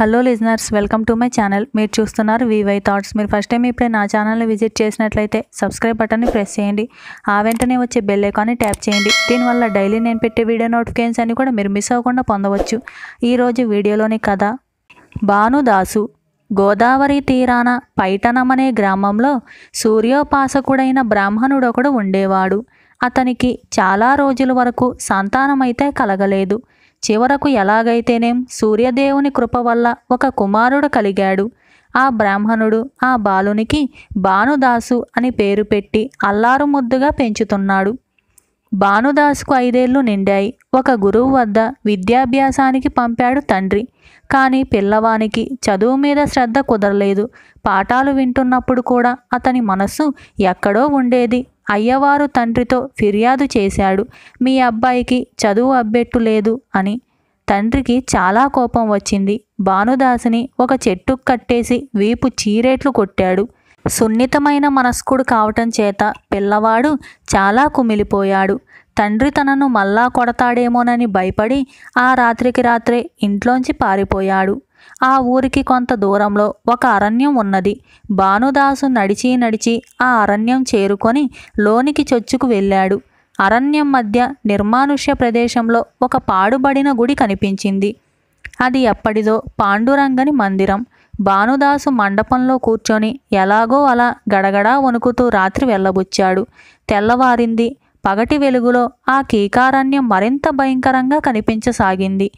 hello listeners welcome to my channel మీరు చూస్తున్నారు VY thoughts మీరు ఫస్ట్ టైం ఇప్పుడే నా ఛానల్ని విజిట్ చేసినట్లయితే సబ్స్క్రైబ్ బటన్ని ప్రెస్ చేయండి ఆ వెంటనే వచ్చే బెల్ ఐకాన్ని ట్యాప్ చేయండి దీనివల్ల డైలీ నేను పెట్టే వీడియో నోటిఫికేషన్స్ అన్ని కూడా మీరు మిస్ అవ్వకుండా పొందవచ్చు ఈరోజు వీడియోలోని కథ భానుదాసు గోదావరి తీరాన అనే గ్రామంలో సూర్యోపాసకుడైన ఒకడు ఉండేవాడు అతనికి చాలా రోజుల వరకు సంతానమైతే కలగలేదు చివరకు ఎలాగైతేనేం సూర్యదేవుని కృప వల్ల ఒక కుమారుడు కలిగాడు ఆ బ్రాహ్మణుడు ఆ బాలునికి భానుదాసు అని పేరు పెట్టి అల్లారు ముద్దుగా పెంచుతున్నాడు భానుదాసుకు ఐదేళ్లు నిండాయి ఒక గురువు వద్ద విద్యాభ్యాసానికి పంపాడు తండ్రి కానీ పిల్లవానికి చదువు మీద శ్రద్ధ కుదరలేదు పాఠాలు వింటున్నప్పుడు కూడా అతని మనస్సు ఎక్కడో ఉండేది అయ్యవారు తండ్రితో ఫిర్యాదు చేశాడు మీ అబ్బాయికి చదువు అబ్బెట్టు లేదు అని తండ్రికి చాలా కోపం వచ్చింది భానుదాసుని ఒక చెట్టు కట్టేసి వీపు చీరేట్లు కొట్టాడు సున్నితమైన మనస్కుడు కావటం చేత పిల్లవాడు చాలా కుమిలిపోయాడు తండ్రి తనను మళ్ళా కొడతాడేమోనని భయపడి ఆ రాత్రికి రాత్రే ఇంట్లోంచి పారిపోయాడు ఆ ఊరికి కొంత దూరంలో ఒక అరణ్యం ఉన్నది భానుదాసు నడిచి నడిచి ఆ అరణ్యం చేరుకొని లోనికి చొచ్చుకు వెళ్ళాడు అరణ్యం మధ్య నిర్మానుష్య ప్రదేశంలో ఒక పాడుబడిన గుడి కనిపించింది అది ఎప్పటిదో పాండురంగని మందిరం భానుదాసు మండపంలో కూర్చొని ఎలాగో అలా గడగడా వణుకుతూ రాత్రి వెళ్ళబుచ్చాడు తెల్లవారింది పగటి వెలుగులో ఆ కీకారణ్యం మరింత భయంకరంగా కనిపించసాగింది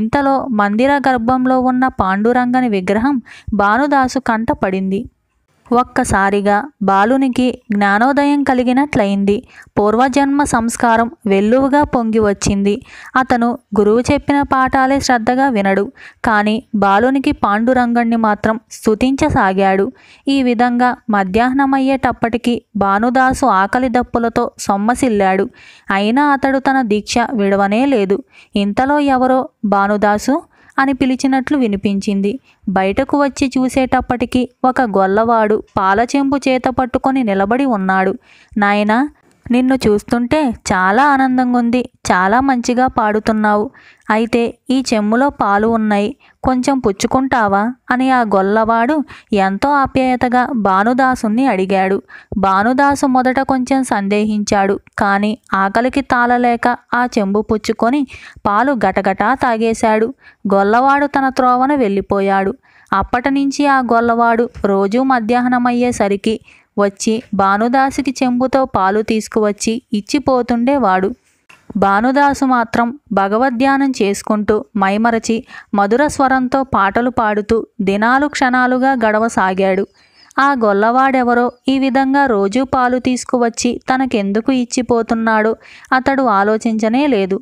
ఇంతలో మందిర గర్భంలో ఉన్న పాండురంగని విగ్రహం భానుదాసు కంట పడింది ఒక్కసారిగా బాలునికి జ్ఞానోదయం కలిగినట్లయింది పూర్వజన్మ సంస్కారం వెల్లువగా పొంగి వచ్చింది అతను గురువు చెప్పిన పాఠాలే శ్రద్ధగా వినడు కానీ బాలునికి పాండురంగణ్ణి మాత్రం స్థుతించసాగాడు ఈ విధంగా మధ్యాహ్నమయ్యేటప్పటికీ భానుదాసు ఆకలి దప్పులతో సొమ్మసిల్లాడు అయినా అతడు తన దీక్ష విడవనే లేదు ఇంతలో ఎవరో భానుదాసు అని పిలిచినట్లు వినిపించింది బయటకు వచ్చి చూసేటప్పటికి ఒక గొల్లవాడు పాలచెంపు చేత పట్టుకొని నిలబడి ఉన్నాడు నాయనా నిన్ను చూస్తుంటే చాలా ఆనందంగా ఉంది చాలా మంచిగా పాడుతున్నావు అయితే ఈ చెమ్ములో పాలు ఉన్నాయి కొంచెం పుచ్చుకుంటావా అని ఆ గొల్లవాడు ఎంతో ఆప్యాయతగా భానుదాసుని అడిగాడు భానుదాసు మొదట కొంచెం సందేహించాడు కానీ ఆకలికి తాళలేక ఆ చెంబు పుచ్చుకొని పాలు గటగటా తాగేశాడు గొల్లవాడు తన త్రోవను వెళ్ళిపోయాడు అప్పటి నుంచి ఆ గొల్లవాడు రోజూ మధ్యాహ్నం అయ్యేసరికి వచ్చి భానుదాసుకి చెంబుతో పాలు తీసుకువచ్చి ఇచ్చిపోతుండేవాడు భానుదాసు మాత్రం భగవద్ధ్యానం చేసుకుంటూ మైమరచి మధుర స్వరంతో పాటలు పాడుతూ దినాలు క్షణాలుగా గడవసాగాడు ఆ గొల్లవాడెవరో ఈ విధంగా రోజూ పాలు తీసుకువచ్చి తనకెందుకు ఇచ్చిపోతున్నాడో అతడు ఆలోచించనే లేదు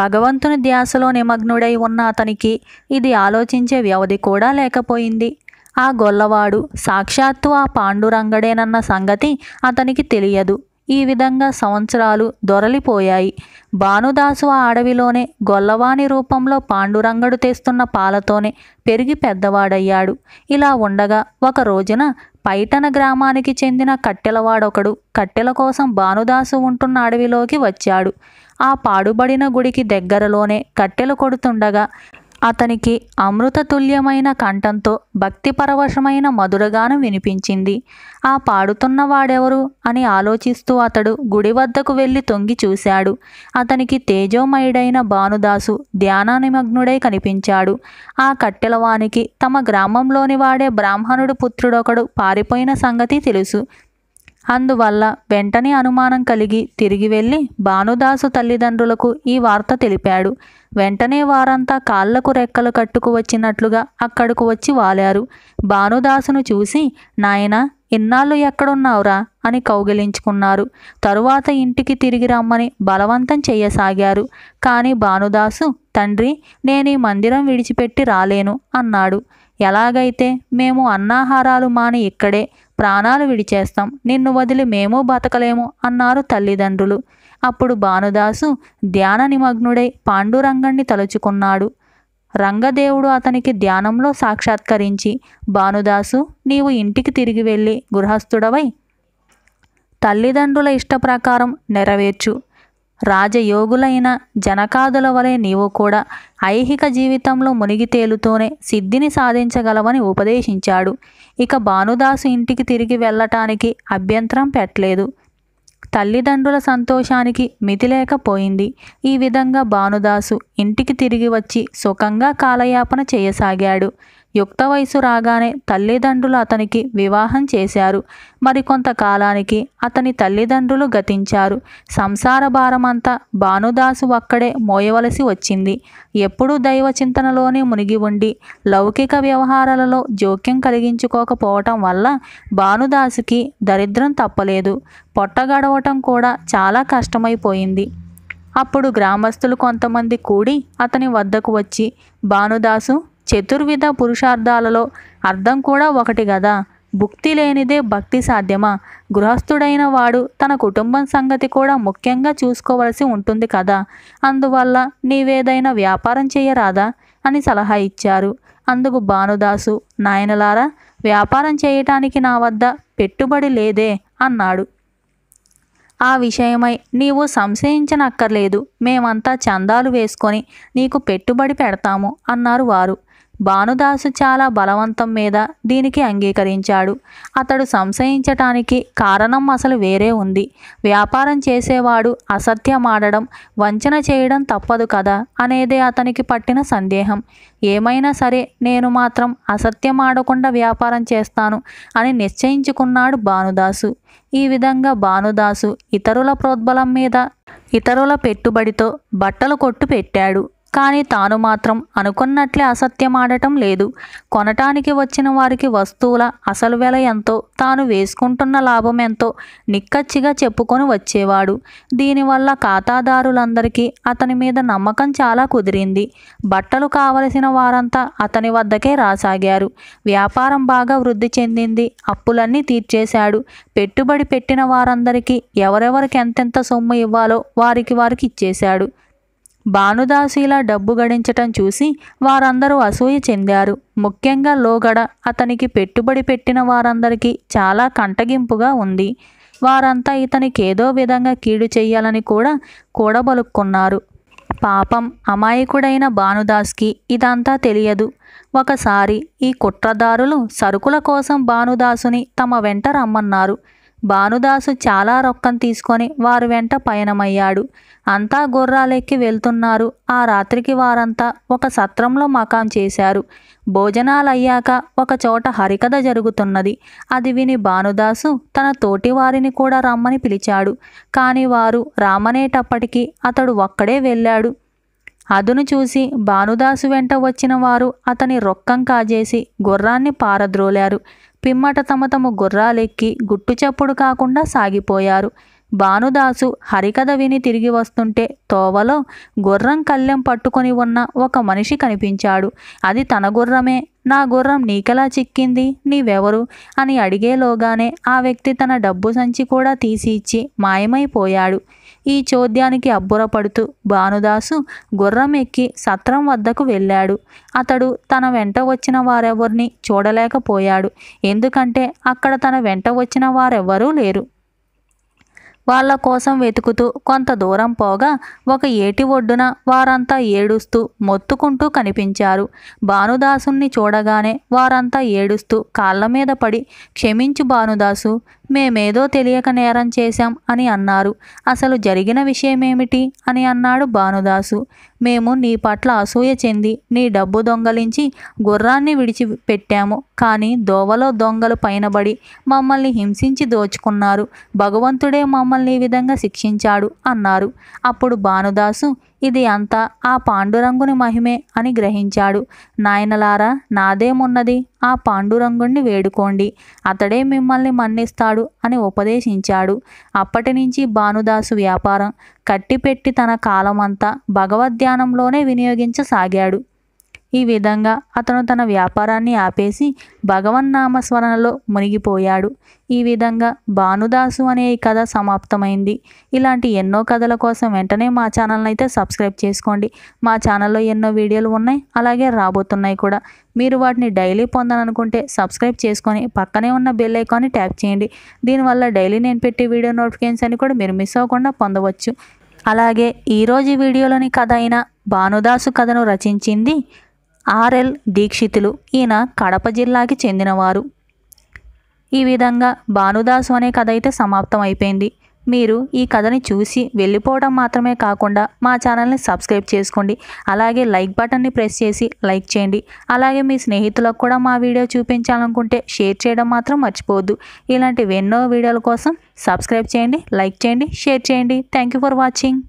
భగవంతుని ధ్యాసలో నిమగ్నుడై ఉన్న అతనికి ఇది ఆలోచించే వ్యవధి కూడా లేకపోయింది ఆ గొల్లవాడు సాక్షాత్తు ఆ పాండురంగడేనన్న సంగతి అతనికి తెలియదు ఈ విధంగా సంవత్సరాలు దొరలిపోయాయి భానుదాసు ఆ అడవిలోనే గొల్లవాని రూపంలో పాండురంగడు తెస్తున్న పాలతోనే పెరిగి పెద్దవాడయ్యాడు ఇలా ఉండగా ఒక రోజున పైటన గ్రామానికి చెందిన కట్టెలవాడొకడు కట్టెల కోసం భానుదాసు ఉంటున్న అడవిలోకి వచ్చాడు ఆ పాడుబడిన గుడికి దగ్గరలోనే కట్టెలు కొడుతుండగా అతనికి అమృతతుల్యమైన కంఠంతో భక్తిపరవశమైన మధురగానం వినిపించింది ఆ పాడుతున్న వాడెవరు అని ఆలోచిస్తూ అతడు గుడి వద్దకు వెళ్ళి తొంగి చూశాడు అతనికి తేజోమయుడైన భానుదాసు ధ్యానానిమగ్నుడై కనిపించాడు ఆ కట్టెలవానికి తమ గ్రామంలోని వాడే బ్రాహ్మణుడు పుత్రుడొకడు పారిపోయిన సంగతి తెలుసు అందువల్ల వెంటనే అనుమానం కలిగి తిరిగి వెళ్ళి భానుదాసు తల్లిదండ్రులకు ఈ వార్త తెలిపాడు వెంటనే వారంతా కాళ్లకు రెక్కలు కట్టుకు వచ్చినట్లుగా అక్కడకు వచ్చి వాలారు భానుదాసును చూసి నాయనా ఇన్నాళ్ళు ఎక్కడున్నావురా అని కౌగిలించుకున్నారు తరువాత ఇంటికి తిరిగి రమ్మని బలవంతం చేయసాగారు కానీ భానుదాసు తండ్రి నేను ఈ మందిరం విడిచిపెట్టి రాలేను అన్నాడు ఎలాగైతే మేము అన్నాహారాలు మాని ఇక్కడే ప్రాణాలు విడిచేస్తాం నిన్ను వదిలి మేము బతకలేము అన్నారు తల్లిదండ్రులు అప్పుడు భానుదాసు ధ్యాన నిమగ్నుడై పాండురంగణ్ణి తలుచుకున్నాడు రంగదేవుడు అతనికి ధ్యానంలో సాక్షాత్కరించి భానుదాసు నీవు ఇంటికి తిరిగి వెళ్ళి గృహస్థుడవై తల్లిదండ్రుల ఇష్ట ప్రకారం నెరవేర్చు రాజయోగులైన జనకాదుల వలె నీవు కూడా ఐహిక జీవితంలో మునిగి సిద్ధిని సాధించగలవని ఉపదేశించాడు ఇక భానుదాసు ఇంటికి తిరిగి వెళ్ళటానికి అభ్యంతరం పెట్టలేదు తల్లిదండ్రుల సంతోషానికి మితిలేకపోయింది ఈ విధంగా భానుదాసు ఇంటికి తిరిగి వచ్చి సుఖంగా కాలయాపన చేయసాగాడు యుక్త వయసు రాగానే తల్లిదండ్రులు అతనికి వివాహం చేశారు మరికొంతకాలానికి అతని తల్లిదండ్రులు గతించారు సంసార భారమంతా భానుదాసు ఒక్కడే మోయవలసి వచ్చింది ఎప్పుడూ దైవ చింతనలోనే మునిగి ఉండి లౌకిక వ్యవహారాలలో జోక్యం కలిగించుకోకపోవటం వల్ల భానుదాసుకి దరిద్రం తప్పలేదు పొట్ట గడవటం కూడా చాలా కష్టమైపోయింది అప్పుడు గ్రామస్తులు కొంతమంది కూడి అతని వద్దకు వచ్చి భానుదాసు చతుర్విధ పురుషార్థాలలో అర్థం కూడా ఒకటి కదా భుక్తి లేనిదే భక్తి సాధ్యమా గృహస్థుడైన వాడు తన కుటుంబం సంగతి కూడా ముఖ్యంగా చూసుకోవలసి ఉంటుంది కదా అందువల్ల నీవేదైనా వ్యాపారం చేయరాదా అని సలహా ఇచ్చారు అందుకు భానుదాసు నాయనలారా వ్యాపారం చేయటానికి నా వద్ద పెట్టుబడి లేదే అన్నాడు ఆ విషయమై నీవు సంశయించనక్కర్లేదు మేమంతా చందాలు వేసుకొని నీకు పెట్టుబడి పెడతాము అన్నారు వారు భానుదాసు చాలా బలవంతం మీద దీనికి అంగీకరించాడు అతడు సంశయించటానికి కారణం అసలు వేరే ఉంది వ్యాపారం చేసేవాడు అసత్యమాడడం వంచన చేయడం తప్పదు కదా అనేదే అతనికి పట్టిన సందేహం ఏమైనా సరే నేను మాత్రం అసత్యమాడకుండా వ్యాపారం చేస్తాను అని నిశ్చయించుకున్నాడు భానుదాసు ఈ విధంగా భానుదాసు ఇతరుల ప్రోద్బలం మీద ఇతరుల పెట్టుబడితో బట్టలు కొట్టు పెట్టాడు కానీ తాను మాత్రం అనుకున్నట్లే అసత్యం ఆడటం లేదు కొనటానికి వచ్చిన వారికి వస్తువుల అసలు వెల ఎంతో తాను వేసుకుంటున్న లాభం ఎంతో నిక్కచ్చిగా చెప్పుకొని వచ్చేవాడు దీనివల్ల ఖాతాదారులందరికీ అతని మీద నమ్మకం చాలా కుదిరింది బట్టలు కావలసిన వారంతా అతని వద్దకే రాసాగారు వ్యాపారం బాగా వృద్ధి చెందింది అప్పులన్నీ తీర్చేశాడు పెట్టుబడి పెట్టిన వారందరికీ ఎవరెవరికి ఎంతెంత సొమ్ము ఇవ్వాలో వారికి వారికి ఇచ్చేశాడు భానుదాసిలా డబ్బు గడించటం చూసి వారందరూ అసూయ చెందారు ముఖ్యంగా లోగడ అతనికి పెట్టుబడి పెట్టిన వారందరికీ చాలా కంటగింపుగా ఉంది వారంతా ఇతనికి ఏదో విధంగా కీడు చేయాలని కూడా కూడబలుక్కున్నారు పాపం అమాయకుడైన భానుదాస్కి ఇదంతా తెలియదు ఒకసారి ఈ కుట్రదారులు సరుకుల కోసం భానుదాసుని తమ వెంట రమ్మన్నారు భానుదాసు చాలా రొక్కం తీసుకొని వారు వెంట పయనమయ్యాడు అంతా గుర్రాలెక్కి వెళ్తున్నారు ఆ రాత్రికి వారంతా ఒక సత్రంలో మకాం చేశారు భోజనాలయ్యాక ఒకచోట హరికథ జరుగుతున్నది అది విని భానుదాసు తన తోటి వారిని కూడా రమ్మని పిలిచాడు కాని వారు రామనేటప్పటికీ అతడు ఒక్కడే వెళ్ళాడు అదును చూసి భానుదాసు వెంట వచ్చిన వారు అతని రొక్కం కాజేసి గుర్రాన్ని పారద్రోలారు పిమ్మట తమ తమ గుర్రాలెక్కి గుట్టుచప్పుడు కాకుండా సాగిపోయారు భానుదాసు హరికథ విని తిరిగి వస్తుంటే తోవలో గుర్రం కళ్ళెం పట్టుకొని ఉన్న ఒక మనిషి కనిపించాడు అది తన గుర్రమే నా గుర్రం నీకెలా చిక్కింది నీవెవరు అని అడిగేలోగానే ఆ వ్యక్తి తన డబ్బు సంచి కూడా తీసి ఇచ్చి మాయమైపోయాడు ఈ చోద్యానికి అబ్బురపడుతూ భానుదాసు గుర్రం ఎక్కి సత్రం వద్దకు వెళ్ళాడు అతడు తన వెంట వచ్చిన వారెవరిని చూడలేకపోయాడు ఎందుకంటే అక్కడ తన వెంట వచ్చిన వారెవరూ లేరు వాళ్ళ కోసం వెతుకుతూ కొంత దూరం పోగా ఒక ఏటి ఒడ్డున వారంతా ఏడుస్తూ మొత్తుకుంటూ కనిపించారు భానుదాసుని చూడగానే వారంతా ఏడుస్తూ కాళ్ళ మీద పడి క్షమించు భానుదాసు మేమేదో తెలియక నేరం చేశాం అని అన్నారు అసలు జరిగిన విషయమేమిటి అని అన్నాడు భానుదాసు మేము నీ పట్ల అసూయ చెంది నీ డబ్బు దొంగలించి గుర్రాన్ని విడిచిపెట్టాము కానీ దోవలో దొంగలు పైనబడి మమ్మల్ని హింసించి దోచుకున్నారు భగవంతుడే మమ్మల్ని ఈ విధంగా శిక్షించాడు అన్నారు అప్పుడు భానుదాసు ఇది అంతా ఆ పాండురంగుని మహిమే అని గ్రహించాడు నాయనలారా నాదేమున్నది ఆ పాండురంగుణ్ణి వేడుకోండి అతడే మిమ్మల్ని మన్నిస్తాడు అని ఉపదేశించాడు అప్పటి నుంచి భానుదాసు వ్యాపారం కట్టిపెట్టి తన కాలమంతా భగవద్ధ్యానంలోనే వినియోగించసాగాడు ఈ విధంగా అతను తన వ్యాపారాన్ని ఆపేసి భగవన్నామస్మరణలో మునిగిపోయాడు ఈ విధంగా భానుదాసు అనే ఈ కథ సమాప్తమైంది ఇలాంటి ఎన్నో కథల కోసం వెంటనే మా ఛానల్ని అయితే సబ్స్క్రైబ్ చేసుకోండి మా ఛానల్లో ఎన్నో వీడియోలు ఉన్నాయి అలాగే రాబోతున్నాయి కూడా మీరు వాటిని డైలీ పొందాలనుకుంటే సబ్స్క్రైబ్ చేసుకొని పక్కనే ఉన్న బెల్ ఐకాన్ని ట్యాప్ చేయండి దీనివల్ల డైలీ నేను పెట్టే వీడియో నోటిఫికేషన్స్ అని కూడా మీరు మిస్ అవ్వకుండా పొందవచ్చు అలాగే ఈరోజు వీడియోలోని కథ అయిన భానుదాసు కథను రచించింది ఆర్ఎల్ దీక్షితులు ఈయన కడప జిల్లాకి చెందినవారు ఈ విధంగా భానుదాసు అనే కథ అయితే సమాప్తం అయిపోయింది మీరు ఈ కథని చూసి వెళ్ళిపోవడం మాత్రమే కాకుండా మా ఛానల్ని సబ్స్క్రైబ్ చేసుకోండి అలాగే లైక్ బటన్ని ప్రెస్ చేసి లైక్ చేయండి అలాగే మీ స్నేహితులకు కూడా మా వీడియో చూపించాలనుకుంటే షేర్ చేయడం మాత్రం మర్చిపోవద్దు ఇలాంటివి ఎన్నో వీడియోల కోసం సబ్స్క్రైబ్ చేయండి లైక్ చేయండి షేర్ చేయండి థ్యాంక్ యూ ఫర్ వాచింగ్